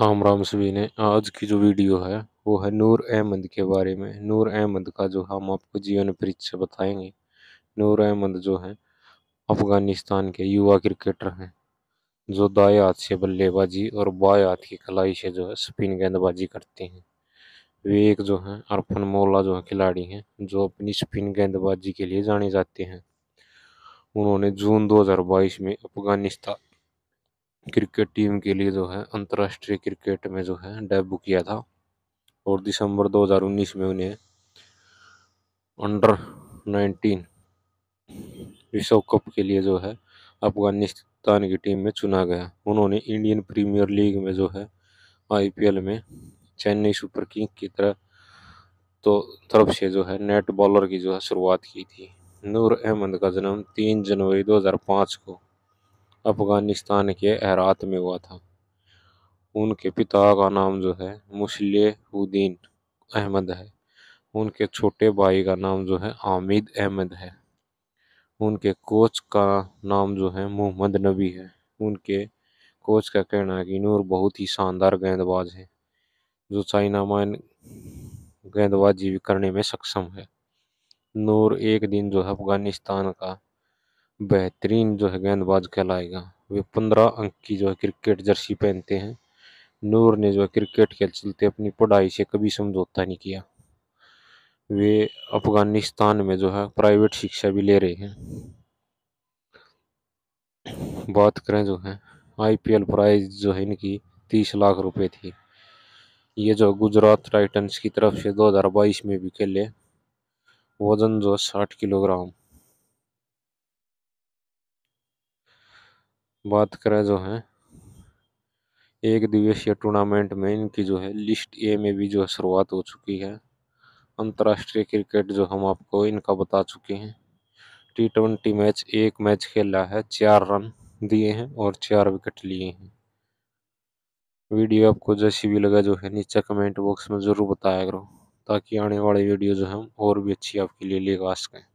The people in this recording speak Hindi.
राम राम सभी ने आज की जो वीडियो है वो है नूर अहमद के बारे में नूर अहमद का जो हम आपको जीवन परिचय बताएंगे नूर अहमद जो है अफ़गानिस्तान के युवा क्रिकेटर हैं जो दाए हाथ से बल्लेबाजी और बाएं हाथ की कलाई से जो है स्पिन गेंदबाजी करते हैं वे एक जो हैं अरफन मौला जो है खिलाड़ी हैं जो अपनी स्पिन गेंदबाजी के लिए जाने जाते हैं उन्होंने जून 2022 में अफ़गानिस्तान क्रिकेट टीम के लिए जो है अंतर्राष्ट्रीय क्रिकेट में जो है डेब्यू किया था और दिसंबर 2019 में उन्हें अंडर 19 विश्व कप के लिए जो है अफगानिस्तान की टीम में चुना गया उन्होंने इंडियन प्रीमियर लीग में जो है आईपीएल में चेन्नई सुपर किंग की तरह तो तरफ से जो है नेट बॉलर की जो है शुरुआत की थी नूर अहमद का जन्म तीन जनवरी 2005 को अफ़गानिस्तान के हेरात में हुआ था उनके पिता का नाम जो है मुसलहुद्दीन अहमद है उनके छोटे भाई का नाम जो है आमिद अहमद है उनके कोच का नाम जो है मोहम्मद नबी है उनके कोच का कहना है कि नूर बहुत ही शानदार गेंदबाज है जो चाइना माइन गेंदबाजी करने में सक्षम है नूर एक दिन जो है अफगानिस्तान का बेहतरीन जो है गेंदबाज कहलाएगा वे पंद्रह अंक की जो है क्रिकेट जर्सी पहनते हैं नूर ने जो है क्रिकेट खेल चलते अपनी पढ़ाई से कभी समझौता नहीं किया वे अफगानिस्तान में जो है प्राइवेट शिक्षा भी ले रहे हैं बात करें जो है आईपीएल प्राइज जो है इनकी तीस लाख रुपए थी ये जो गुजरात टाइटंस की तरफ से 2022 में भी खेले वजन जो है साठ किलोग्राम बात करें जो है एक दिवसीय टूर्नामेंट में इनकी जो है लिस्ट ए में भी जो है शुरुआत हो चुकी है अंतर्राष्ट्रीय क्रिकेट जो हम आपको इनका बता चुके हैं टी ट्वेंटी मैच एक मैच खेला है चार रन दिए हैं और चार विकेट लिए हैं वीडियो आपको जैसी भी लगा जो है नीचे कमेंट बॉक्स में ज़रूर बताया करो ताकि आने वाली वीडियो जो है हम और भी अच्छी आपके लिए लेकर आ सकें